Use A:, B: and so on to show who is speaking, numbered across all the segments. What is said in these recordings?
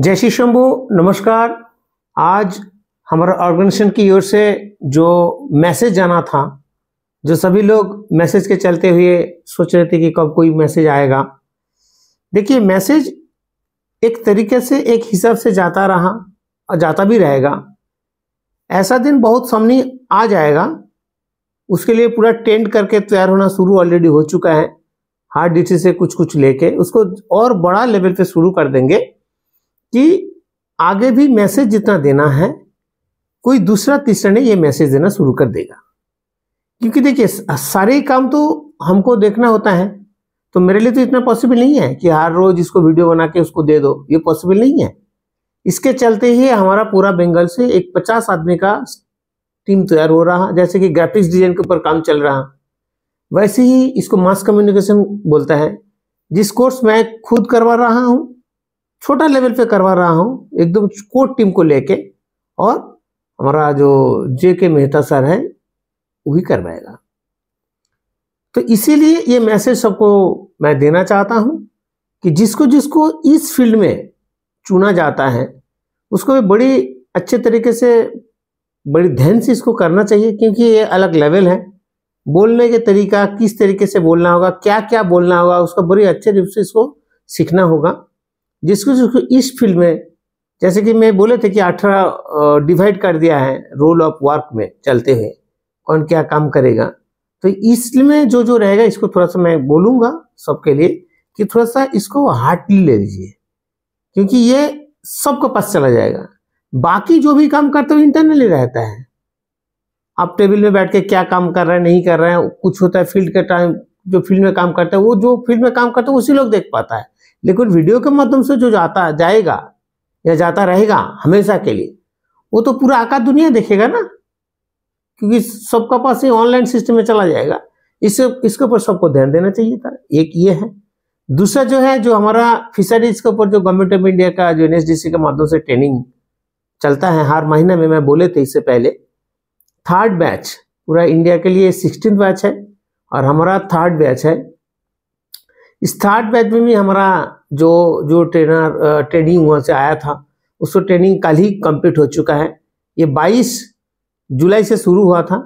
A: जय श्री शंभू नमस्कार आज हमारा ऑर्गेनाइजेशन की ओर से जो मैसेज जाना था जो सभी लोग मैसेज के चलते हुए सोच रहे थे कि कब कोई मैसेज आएगा देखिए मैसेज एक तरीके से एक हिसाब से जाता रहा और जाता भी रहेगा ऐसा दिन बहुत सामने आ जाएगा उसके लिए पूरा टेंट करके तैयार होना शुरू ऑलरेडी हो चुका है हार्ड डिटी से कुछ कुछ लेके उसको और बड़ा लेवल पे शुरू कर देंगे कि आगे भी मैसेज जितना देना है कोई दूसरा तीसरा ने ये मैसेज देना शुरू कर देगा क्योंकि देखिए सारे काम तो हमको देखना होता है तो मेरे लिए तो इतना पॉसिबल नहीं है कि हर रोज इसको वीडियो बना के उसको दे दो ये पॉसिबल नहीं है इसके चलते ही हमारा पूरा बंगाल से एक पचास आदमी का टीम तैयार हो रहा जैसे कि ग्राफिक्स डिजाइन के ऊपर काम चल रहा वैसे ही इसको मास कम्युनिकेशन बोलता है जिस कोर्स मैं खुद करवा रहा हूँ छोटा लेवल पे करवा रहा हूँ एकदम कोर टीम को लेके और हमारा जो जे के मेहता सर है वही करवाएगा तो इसीलिए ये मैसेज सबको मैं देना चाहता हूँ कि जिसको जिसको इस फील्ड में चुना जाता है उसको भी बड़ी अच्छे तरीके से बड़ी ध्यान से इसको करना चाहिए क्योंकि ये अलग लेवल है बोलने के तरीका किस तरीके से बोलना होगा क्या क्या बोलना होगा उसको बड़ी अच्छे रूप से इसको सीखना होगा जिसको जिसको इस फील्ड में जैसे कि मैं बोले थे कि अठारह डिवाइड कर दिया है रोल ऑफ वर्क में चलते हुए कौन क्या काम करेगा तो इसमें जो जो रहेगा इसको थोड़ा सा मैं बोलूँगा सबके लिए कि थोड़ा सा इसको हार्डली ले लीजिए क्योंकि ये सबके पास चला जाएगा बाकी जो भी काम करते हो इंटरनली रहता है आप टेबल में बैठ के क्या काम कर रहे हैं नहीं कर रहे हैं कुछ होता है फील्ड के टाइम जो फील्ड में काम करते हैं वो जो फील्ड में काम करते हैं उसी लोग देख पाता है लेकिन वीडियो के माध्यम से जो जाता जाएगा या जाता रहेगा हमेशा के लिए वो तो पूरा आका दुनिया देखेगा ना क्योंकि सबका पास ये ऑनलाइन सिस्टम में चला जाएगा इससे इसके ऊपर सबको ध्यान देना चाहिए था एक ये है दूसरा जो है जो हमारा फिशरीज के ऊपर जो गवर्नमेंट ऑफ इंडिया का जो एनएसडीसी के माध्यम से ट्रेनिंग चलता है हर महीने में मैं बोले थे इससे पहले थर्ड बैच पूरा इंडिया के लिए सिक्सटीन बैच है और हमारा थर्ड बैच है इस थर्ड बैच में भी हमारा जो जो ट्रेनर ट्रेनिंग वहाँ से आया था उसको ट्रेनिंग कल ही कंप्लीट हो चुका है ये 22 जुलाई से शुरू हुआ था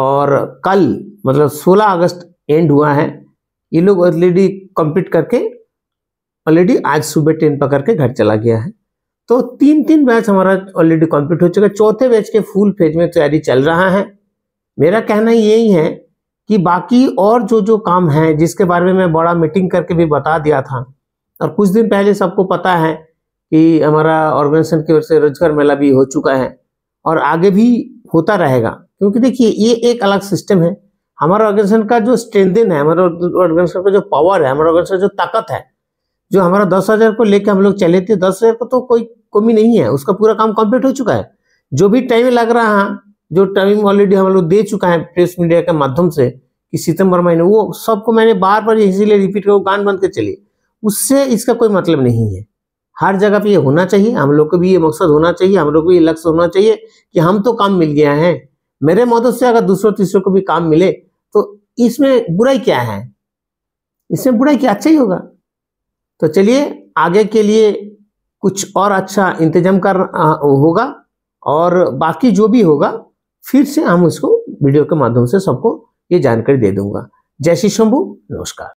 A: और कल मतलब 16 अगस्त एंड हुआ है ये लोग ऑलरेडी कंप्लीट करके ऑलरेडी आज सुबह ट्रेन पकड़ के घर चला गया है तो तीन तीन बैच हमारा ऑलरेडी कंप्लीट हो चुका है चौथे बैच के फुल फेज में तैयारी चल रहा है मेरा कहना यही है कि बाकी और जो जो काम हैं जिसके बारे में मैं बड़ा मीटिंग करके भी बता दिया था और कुछ दिन पहले सबको पता है कि हमारा ऑर्गेनाइजेशन की ओर से रोजगार मेला भी हो चुका है और आगे भी होता रहेगा क्योंकि देखिए ये एक अलग सिस्टम है हमारा ऑर्गेनाइजेशन का जो स्ट्रेंथन है हमारे ऑर्गेनाइजेशन का जो पावर है हमारा ऑर्गेनाइजेशन जो ताकत है जो हमारा दस हज़ार को लेकर हम लोग चले थे दस हज़ार को तो कोई कमी नहीं है उसका पूरा काम कंप्लीट हो चुका है जो भी टाइम लग रहा है जो टाइम ऑलरेडी हम लोग दे चुका है प्रेस मीडिया के माध्यम से कि सितंबर महीने वो सबको मैंने बार बार इसीलिए रिपीट करो गान बंद के चलिए उससे इसका कोई मतलब नहीं है हर जगह पे ये होना चाहिए हम लोग को भी ये मकसद होना चाहिए हम लोग को ये लक्ष्य होना चाहिए कि हम तो काम मिल गया है मेरे मदद से अगर दूसरों तीसरों को भी काम मिले तो इसमें बुराई क्या है इसमें बुराई क्या अच्छा ही होगा तो चलिए आगे के लिए कुछ और अच्छा इंतजाम कर होगा और बाकी जो भी होगा फिर से हम उसको वीडियो के माध्यम से सबको ये जानकारी दे दूंगा जय श्री शंभू नमस्कार